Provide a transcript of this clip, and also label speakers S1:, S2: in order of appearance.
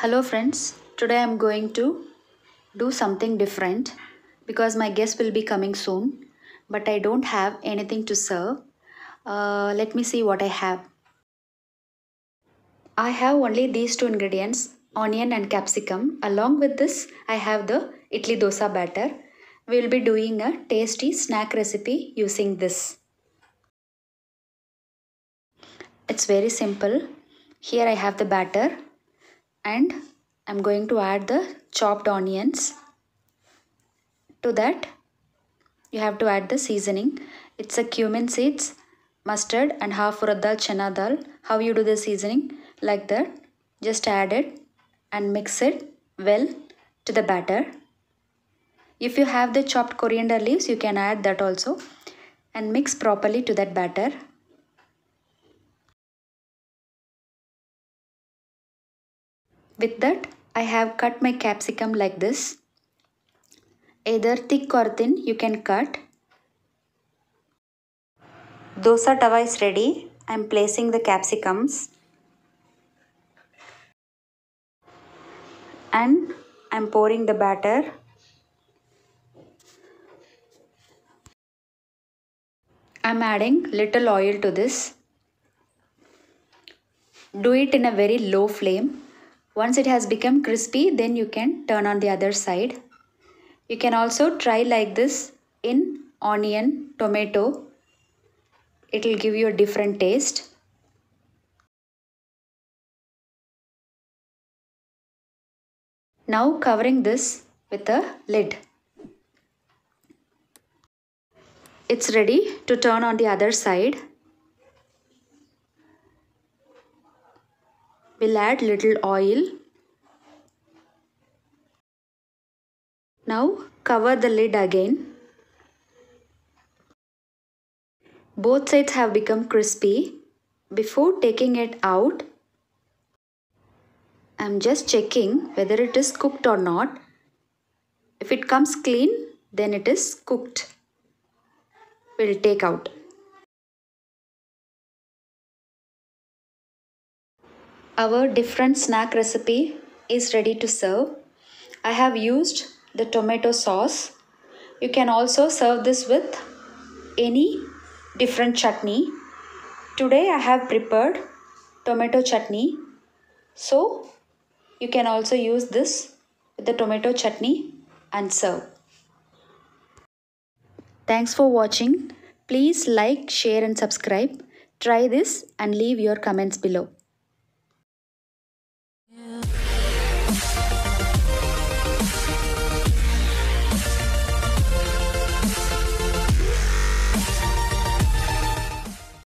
S1: Hello friends, today I am going to do something different because my guest will be coming soon but I don't have anything to serve. Uh, let me see what I have. I have only these two ingredients onion and capsicum. Along with this I have the idli dosa batter. We will be doing a tasty snack recipe using this. It's very simple. Here I have the batter and I'm going to add the chopped onions. To that, you have to add the seasoning. It's a cumin seeds, mustard and half urad dal, chana dal. How you do the seasoning? Like that. Just add it and mix it well to the batter. If you have the chopped coriander leaves, you can add that also and mix properly to that batter. With that, I have cut my capsicum like this. Either thick or thin, you can cut. Dosa tawa is ready. I am placing the capsicums. And I am pouring the batter. I am adding little oil to this. Do it in a very low flame. Once it has become crispy, then you can turn on the other side. You can also try like this in onion, tomato. It will give you a different taste. Now covering this with a lid. It's ready to turn on the other side. We'll add little oil. Now cover the lid again. Both sides have become crispy. Before taking it out, I'm just checking whether it is cooked or not. If it comes clean, then it is cooked. We'll take out. Our different snack recipe is ready to serve. I have used the tomato sauce. You can also serve this with any different chutney. Today I have prepared tomato chutney. So you can also use this with the tomato chutney and serve. Thanks for watching. Please like, share and subscribe. Try this and leave your comments below.